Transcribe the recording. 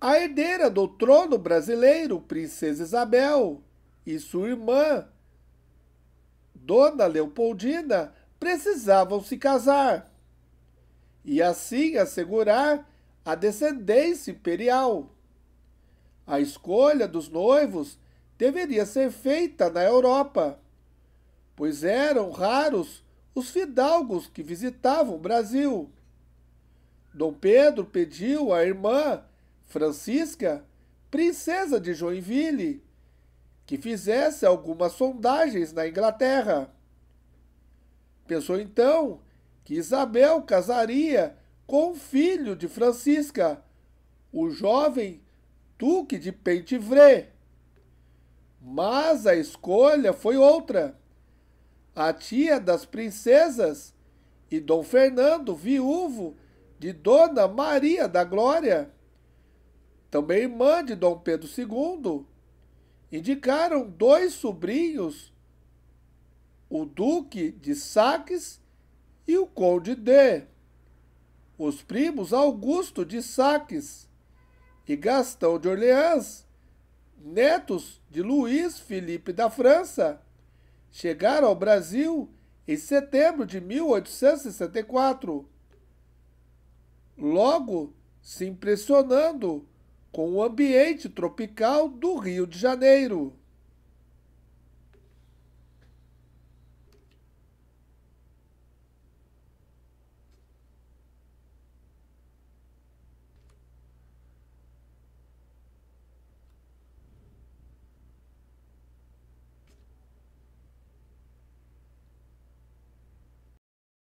A herdeira do trono brasileiro, Princesa Isabel, e sua irmã, Dona Leopoldina, precisavam se casar e assim assegurar a descendência imperial. A escolha dos noivos deveria ser feita na Europa, pois eram raros os fidalgos que visitavam o Brasil. Dom Pedro pediu à irmã Francisca, princesa de Joinville, que fizesse algumas sondagens na Inglaterra. Pensou então que Isabel casaria com o filho de Francisca, o jovem Duque de Pentivré. Mas a escolha foi outra. A tia das princesas e Dom Fernando, viúvo de Dona Maria da Glória também irmã de Dom Pedro II, indicaram dois sobrinhos, o Duque de Saques e o Conde D, os primos Augusto de Saques e Gastão de Orleans, netos de Luís Felipe da França, chegaram ao Brasil em setembro de 1864. Logo se impressionando com o ambiente tropical do Rio de Janeiro.